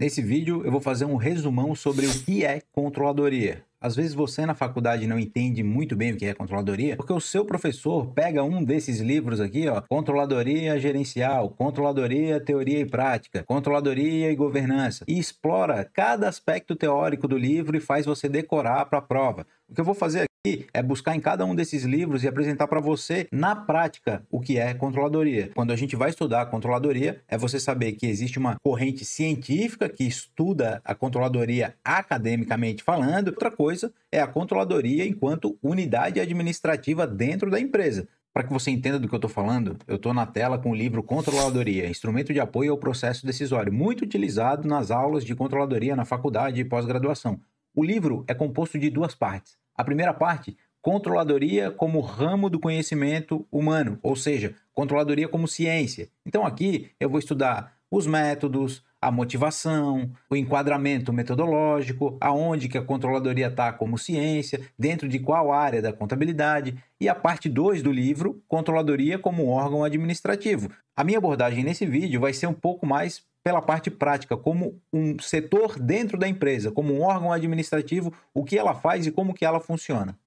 Nesse vídeo eu vou fazer um resumão sobre o que é controladoria. Às vezes você na faculdade não entende muito bem o que é controladoria, porque o seu professor pega um desses livros aqui, ó, Controladoria Gerencial, Controladoria Teoria e Prática, Controladoria e Governança, e explora cada aspecto teórico do livro e faz você decorar para a prova. O que eu vou fazer é buscar em cada um desses livros e apresentar para você na prática o que é controladoria. Quando a gente vai estudar a controladoria, é você saber que existe uma corrente científica que estuda a controladoria academicamente falando. Outra coisa é a controladoria enquanto unidade administrativa dentro da empresa. Para que você entenda do que eu estou falando, eu estou na tela com o livro Controladoria, Instrumento de Apoio ao Processo Decisório, muito utilizado nas aulas de controladoria na faculdade e pós-graduação. O livro é composto de duas partes. A primeira parte, controladoria como ramo do conhecimento humano, ou seja, controladoria como ciência. Então aqui eu vou estudar os métodos, a motivação, o enquadramento metodológico, aonde que a controladoria está como ciência, dentro de qual área da contabilidade, e a parte 2 do livro, Controladoria como órgão administrativo. A minha abordagem nesse vídeo vai ser um pouco mais pela parte prática, como um setor dentro da empresa, como um órgão administrativo, o que ela faz e como que ela funciona.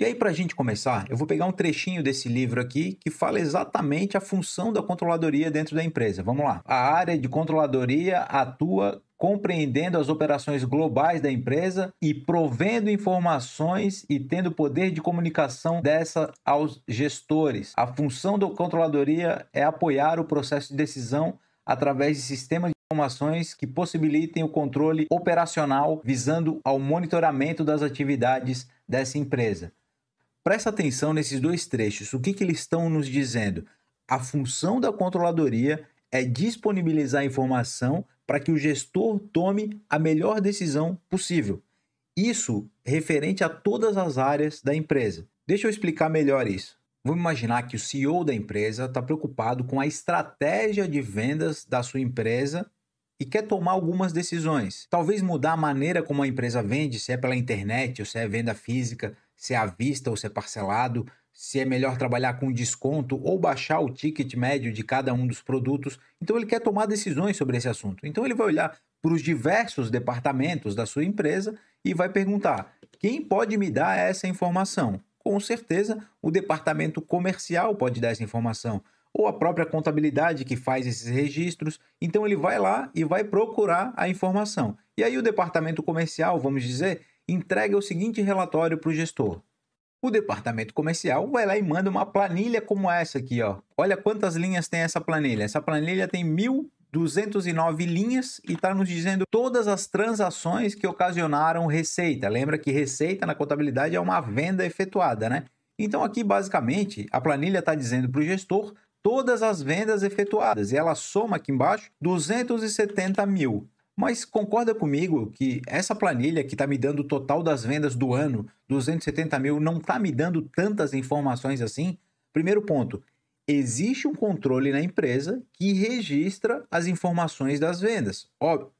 E aí, para a gente começar, eu vou pegar um trechinho desse livro aqui que fala exatamente a função da controladoria dentro da empresa. Vamos lá. A área de controladoria atua compreendendo as operações globais da empresa e provendo informações e tendo poder de comunicação dessa aos gestores. A função da controladoria é apoiar o processo de decisão através de sistemas de informações que possibilitem o controle operacional visando ao monitoramento das atividades dessa empresa. Presta atenção nesses dois trechos. O que, que eles estão nos dizendo? A função da controladoria é disponibilizar informação para que o gestor tome a melhor decisão possível. Isso referente a todas as áreas da empresa. Deixa eu explicar melhor isso. Vamos imaginar que o CEO da empresa está preocupado com a estratégia de vendas da sua empresa e quer tomar algumas decisões. Talvez mudar a maneira como a empresa vende, se é pela internet, ou se é venda física, se é à vista ou se é parcelado, se é melhor trabalhar com desconto ou baixar o ticket médio de cada um dos produtos. Então ele quer tomar decisões sobre esse assunto. Então ele vai olhar para os diversos departamentos da sua empresa e vai perguntar: quem pode me dar essa informação? com certeza o departamento comercial pode dar essa informação, ou a própria contabilidade que faz esses registros. Então ele vai lá e vai procurar a informação. E aí o departamento comercial, vamos dizer, entrega o seguinte relatório para o gestor. O departamento comercial vai lá e manda uma planilha como essa aqui, ó. Olha quantas linhas tem essa planilha. Essa planilha tem mil 209 linhas e está nos dizendo todas as transações que ocasionaram receita. Lembra que receita na contabilidade é uma venda efetuada, né? Então aqui basicamente a planilha está dizendo para o gestor todas as vendas efetuadas e ela soma aqui embaixo 270 mil. Mas concorda comigo que essa planilha que está me dando o total das vendas do ano, 270 mil, não está me dando tantas informações assim? Primeiro ponto, existe um controle na empresa que registra as informações das vendas. Óbvio.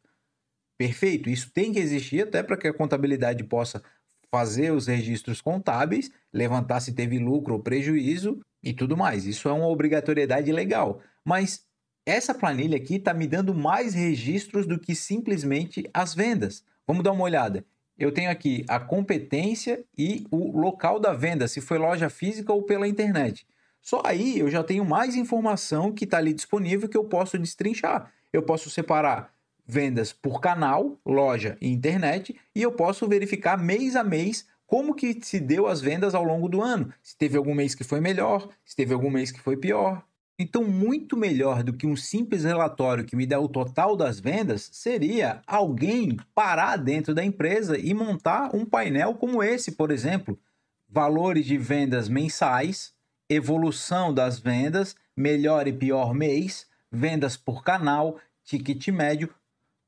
Perfeito, isso tem que existir até para que a contabilidade possa fazer os registros contábeis, levantar se teve lucro ou prejuízo e tudo mais. Isso é uma obrigatoriedade legal. Mas essa planilha aqui está me dando mais registros do que simplesmente as vendas. Vamos dar uma olhada. Eu tenho aqui a competência e o local da venda, se foi loja física ou pela internet. Só aí eu já tenho mais informação que está ali disponível que eu posso destrinchar. Eu posso separar vendas por canal, loja e internet e eu posso verificar mês a mês como que se deu as vendas ao longo do ano. Se teve algum mês que foi melhor, se teve algum mês que foi pior. Então, muito melhor do que um simples relatório que me dá o total das vendas seria alguém parar dentro da empresa e montar um painel como esse, por exemplo, valores de vendas mensais, evolução das vendas, melhor e pior mês, vendas por canal, ticket médio,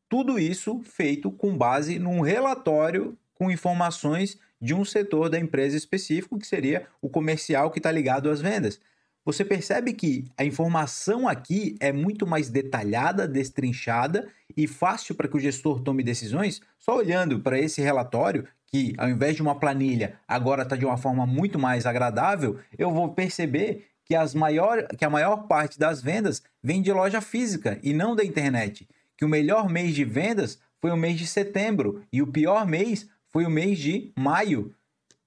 tudo isso feito com base num relatório com informações de um setor da empresa específico, que seria o comercial que está ligado às vendas. Você percebe que a informação aqui é muito mais detalhada, destrinchada e fácil para que o gestor tome decisões? Só olhando para esse relatório, que ao invés de uma planilha agora está de uma forma muito mais agradável, eu vou perceber que, as maior, que a maior parte das vendas vem de loja física e não da internet. Que o melhor mês de vendas foi o mês de setembro e o pior mês foi o mês de maio.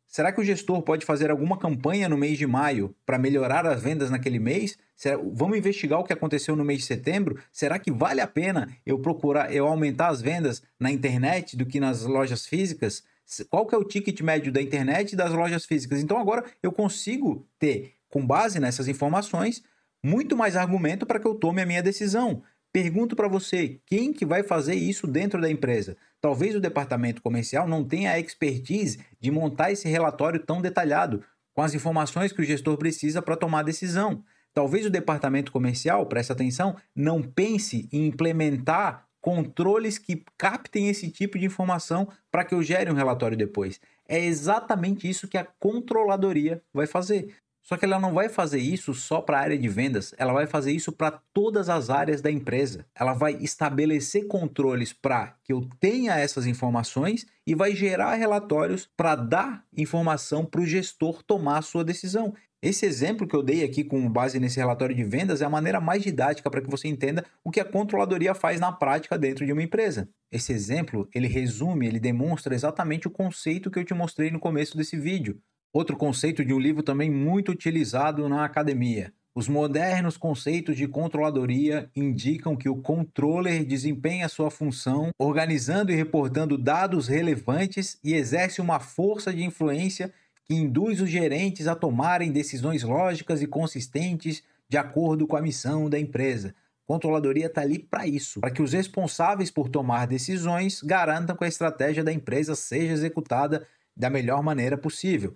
Será que o gestor pode fazer alguma campanha no mês de maio para melhorar as vendas naquele mês? Será, vamos investigar o que aconteceu no mês de setembro? Será que vale a pena eu procurar, eu aumentar as vendas na internet do que nas lojas físicas? qual que é o ticket médio da internet e das lojas físicas. Então agora eu consigo ter, com base nessas informações, muito mais argumento para que eu tome a minha decisão. Pergunto para você, quem que vai fazer isso dentro da empresa? Talvez o departamento comercial não tenha a expertise de montar esse relatório tão detalhado, com as informações que o gestor precisa para tomar a decisão. Talvez o departamento comercial, presta atenção, não pense em implementar controles que captem esse tipo de informação para que eu gere um relatório depois. É exatamente isso que a controladoria vai fazer. Só que ela não vai fazer isso só para a área de vendas, ela vai fazer isso para todas as áreas da empresa. Ela vai estabelecer controles para que eu tenha essas informações e vai gerar relatórios para dar informação para o gestor tomar a sua decisão. Esse exemplo que eu dei aqui com base nesse relatório de vendas é a maneira mais didática para que você entenda o que a controladoria faz na prática dentro de uma empresa. Esse exemplo, ele resume, ele demonstra exatamente o conceito que eu te mostrei no começo desse vídeo. Outro conceito de um livro também muito utilizado na academia. Os modernos conceitos de controladoria indicam que o controller desempenha sua função organizando e reportando dados relevantes e exerce uma força de influência que induz os gerentes a tomarem decisões lógicas e consistentes de acordo com a missão da empresa. Controladoria está ali para isso, para que os responsáveis por tomar decisões garantam que a estratégia da empresa seja executada da melhor maneira possível.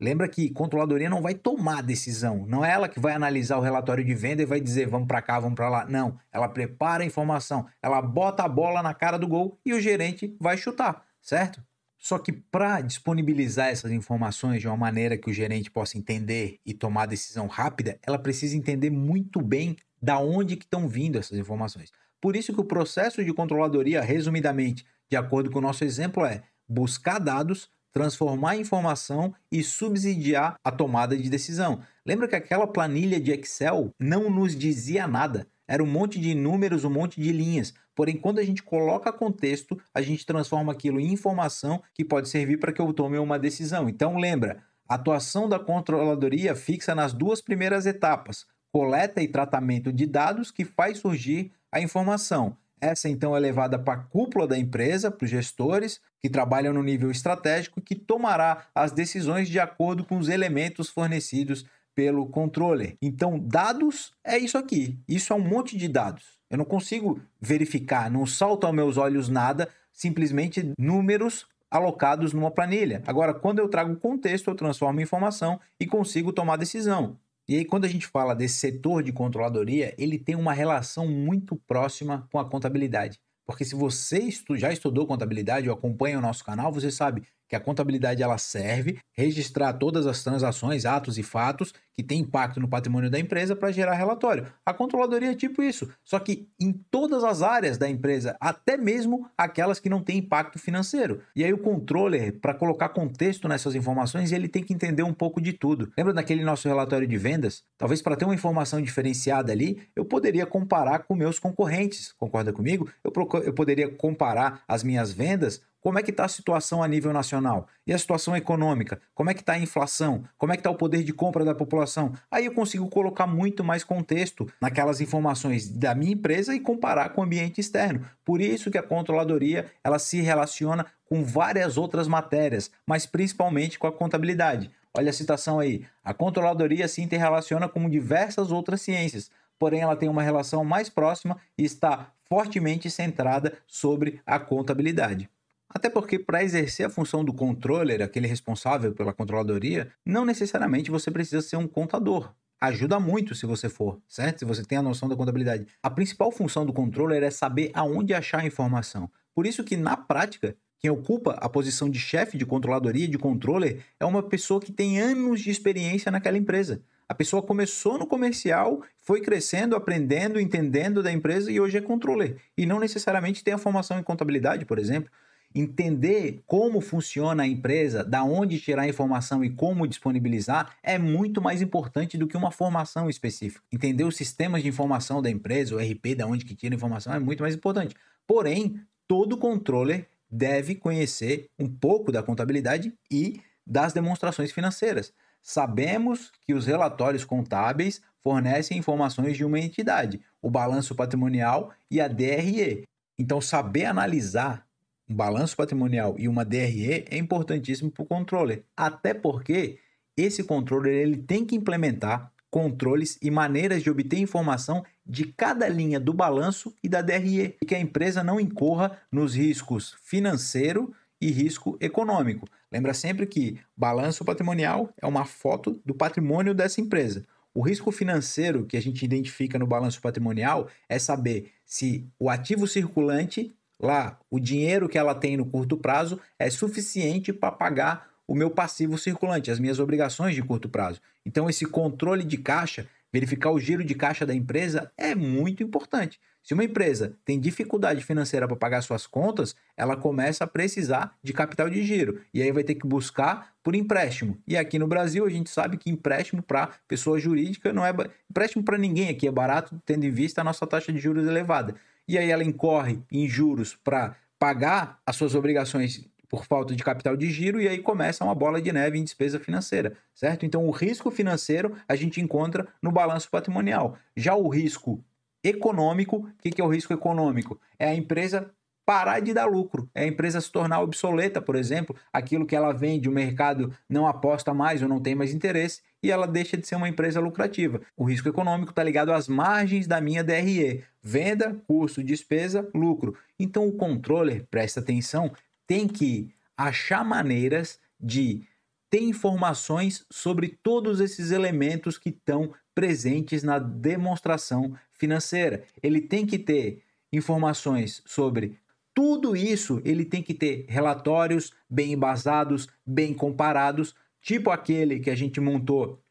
Lembra que controladoria não vai tomar decisão, não é ela que vai analisar o relatório de venda e vai dizer vamos para cá, vamos para lá. Não, ela prepara a informação, ela bota a bola na cara do gol e o gerente vai chutar, certo? Só que para disponibilizar essas informações de uma maneira que o gerente possa entender e tomar decisão rápida, ela precisa entender muito bem da onde que estão vindo essas informações. Por isso que o processo de controladoria, resumidamente, de acordo com o nosso exemplo, é buscar dados, transformar informação e subsidiar a tomada de decisão. Lembra que aquela planilha de Excel não nos dizia nada. Era um monte de números, um monte de linhas. Porém, quando a gente coloca contexto, a gente transforma aquilo em informação que pode servir para que eu tome uma decisão. Então, lembra, a atuação da controladoria fixa nas duas primeiras etapas: coleta e tratamento de dados que faz surgir a informação. Essa então é levada para a cúpula da empresa, para os gestores que trabalham no nível estratégico, que tomará as decisões de acordo com os elementos fornecidos pelo controller. Então, dados é isso aqui. Isso é um monte de dados. Eu não consigo verificar, não salta aos meus olhos nada, simplesmente números alocados numa planilha. Agora, quando eu trago contexto, eu transformo em informação e consigo tomar decisão. E aí, quando a gente fala desse setor de controladoria, ele tem uma relação muito próxima com a contabilidade. Porque se você já estudou contabilidade ou acompanha o nosso canal, você sabe que a contabilidade ela serve, registrar todas as transações, atos e fatos que têm impacto no patrimônio da empresa para gerar relatório. A controladoria é tipo isso, só que em todas as áreas da empresa, até mesmo aquelas que não têm impacto financeiro. E aí o controller, para colocar contexto nessas informações, ele tem que entender um pouco de tudo. Lembra daquele nosso relatório de vendas? Talvez para ter uma informação diferenciada ali, eu poderia comparar com meus concorrentes. Concorda comigo? Eu, eu poderia comparar as minhas vendas como é que está a situação a nível nacional? E a situação econômica? Como é que está a inflação? Como é que está o poder de compra da população? Aí eu consigo colocar muito mais contexto naquelas informações da minha empresa e comparar com o ambiente externo. Por isso que a controladoria ela se relaciona com várias outras matérias, mas principalmente com a contabilidade. Olha a citação aí. A controladoria se interrelaciona com diversas outras ciências, porém ela tem uma relação mais próxima e está fortemente centrada sobre a contabilidade. Até porque, para exercer a função do controller, aquele responsável pela controladoria, não necessariamente você precisa ser um contador. Ajuda muito se você for, certo? Se você tem a noção da contabilidade. A principal função do controller é saber aonde achar a informação. Por isso que, na prática, quem ocupa a posição de chefe de controladoria, de controller, é uma pessoa que tem anos de experiência naquela empresa. A pessoa começou no comercial, foi crescendo, aprendendo, entendendo da empresa e hoje é controller. E não necessariamente tem a formação em contabilidade, por exemplo entender como funciona a empresa, da onde tirar a informação e como disponibilizar é muito mais importante do que uma formação específica. Entender os sistemas de informação da empresa, o RP, da onde que tira a informação é muito mais importante. Porém, todo controller deve conhecer um pouco da contabilidade e das demonstrações financeiras. Sabemos que os relatórios contábeis fornecem informações de uma entidade, o balanço patrimonial e a DRE. Então, saber analisar um balanço patrimonial e uma DRE é importantíssimo para o controller. Até porque esse controller ele tem que implementar controles e maneiras de obter informação de cada linha do balanço e da DRE, e que a empresa não incorra nos riscos financeiro e risco econômico. Lembra sempre que balanço patrimonial é uma foto do patrimônio dessa empresa. O risco financeiro que a gente identifica no balanço patrimonial é saber se o ativo circulante Lá, o dinheiro que ela tem no curto prazo é suficiente para pagar o meu passivo circulante, as minhas obrigações de curto prazo. Então, esse controle de caixa, verificar o giro de caixa da empresa é muito importante. Se uma empresa tem dificuldade financeira para pagar suas contas, ela começa a precisar de capital de giro e aí vai ter que buscar por empréstimo. E aqui no Brasil a gente sabe que empréstimo para pessoa jurídica não é empréstimo para ninguém aqui é barato, tendo em vista a nossa taxa de juros elevada e aí ela incorre em juros para pagar as suas obrigações por falta de capital de giro e aí começa uma bola de neve em despesa financeira, certo? Então o risco financeiro a gente encontra no balanço patrimonial. Já o risco econômico, o que, que é o risco econômico? É a empresa parar de dar lucro, é a empresa se tornar obsoleta, por exemplo, aquilo que ela vende, o mercado não aposta mais ou não tem mais interesse e ela deixa de ser uma empresa lucrativa. O risco econômico está ligado às margens da minha DRE: venda, custo, despesa, lucro. Então o controller, presta atenção, tem que achar maneiras de ter informações sobre todos esses elementos que estão presentes na demonstração financeira. Ele tem que ter informações sobre tudo isso ele tem que ter relatórios bem embasados, bem comparados, tipo aquele que a gente montou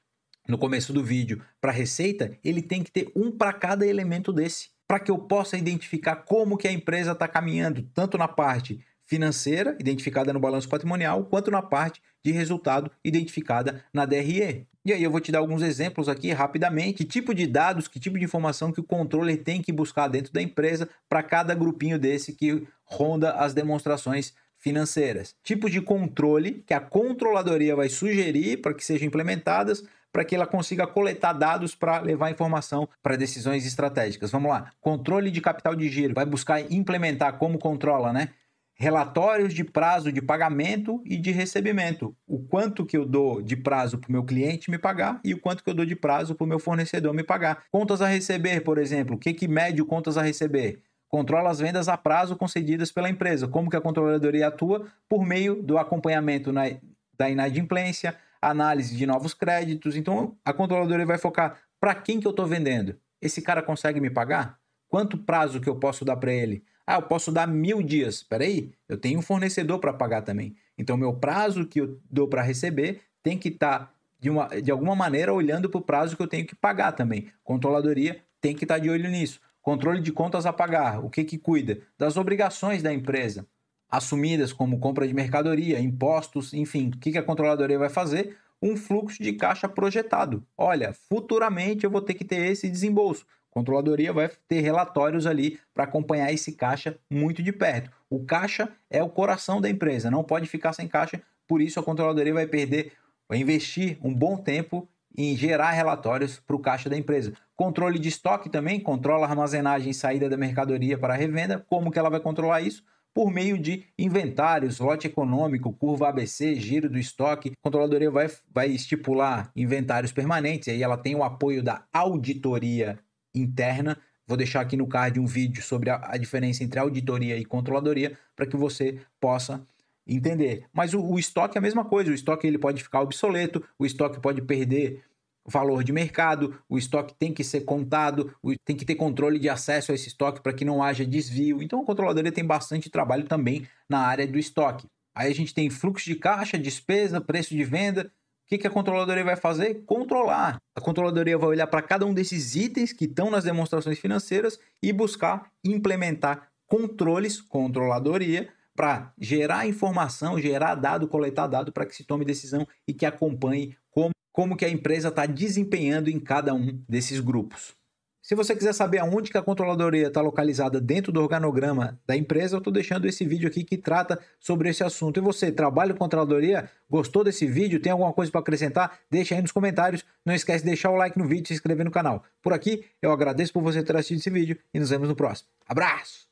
no começo do vídeo para receita, ele tem que ter um para cada elemento desse, para que eu possa identificar como que a empresa está caminhando, tanto na parte financeira, identificada no balanço patrimonial, quanto na parte de resultado, identificada na DRE. E aí eu vou te dar alguns exemplos aqui rapidamente, que tipo de dados, que tipo de informação que o controller tem que buscar dentro da empresa para cada grupinho desse que ronda as demonstrações financeiras. Tipos de controle que a controladoria vai sugerir para que sejam implementadas, para que ela consiga coletar dados para levar informação para decisões estratégicas. Vamos lá. Controle de capital de giro. Vai buscar implementar como controla, né? relatórios de prazo de pagamento e de recebimento. O quanto que eu dou de prazo para o meu cliente me pagar e o quanto que eu dou de prazo para o meu fornecedor me pagar. Contas a receber, por exemplo, o que, que mede o contas a receber? Controla as vendas a prazo concedidas pela empresa. Como que a controladoria atua? Por meio do acompanhamento na, da inadimplência, análise de novos créditos. Então, a controladoria vai focar para quem que eu estou vendendo? Esse cara consegue me pagar? Quanto prazo que eu posso dar para ele? Ah, eu posso dar mil dias. Espera aí, eu tenho um fornecedor para pagar também. Então, meu prazo que eu dou para receber tem que estar, tá de, uma, de alguma maneira, olhando para o prazo que eu tenho que pagar também. Controladoria tem que estar tá de olho nisso. Controle de contas a pagar. O que, que cuida? Das obrigações da empresa, assumidas como compra de mercadoria, impostos, enfim. O que, que a controladoria vai fazer? Um fluxo de caixa projetado. Olha, futuramente eu vou ter que ter esse desembolso controladoria vai ter relatórios ali para acompanhar esse caixa muito de perto. O caixa é o coração da empresa, não pode ficar sem caixa, por isso a controladoria vai perder, vai investir um bom tempo em gerar relatórios para o caixa da empresa. Controle de estoque também, controla a armazenagem e saída da mercadoria para revenda. Como que ela vai controlar isso? Por meio de inventários, lote econômico, curva ABC, giro do estoque. A controladoria vai, vai estipular inventários permanentes, aí ela tem o apoio da auditoria interna. Vou deixar aqui no card um vídeo sobre a, a diferença entre auditoria e controladoria para que você possa entender. Mas o, o, estoque é a mesma coisa, o estoque ele pode ficar obsoleto, o estoque pode perder valor de mercado, o estoque tem que ser contado, tem que ter controle de acesso a esse estoque para que não haja desvio. Então a controladoria tem bastante trabalho também na área do estoque. Aí a gente tem fluxo de caixa, despesa, preço de venda, que, que a controladoria vai fazer? Controlar. A controladoria vai olhar para cada um desses itens que estão nas demonstrações financeiras e buscar implementar controles, controladoria, para gerar informação, gerar dado, coletar dado para que se tome decisão e que acompanhe como, como que a empresa está desempenhando em cada um desses grupos. Se você quiser saber aonde que a controladoria está localizada dentro do organograma da empresa, eu estou deixando esse vídeo aqui que trata sobre esse assunto. E você, trabalha com controladoria? Gostou desse vídeo? Tem alguma coisa para acrescentar? Deixa aí nos comentários. Não esquece de deixar o like no vídeo e se inscrever no canal. Por aqui, eu agradeço por você ter assistido esse vídeo e nos vemos no próximo. Abraço!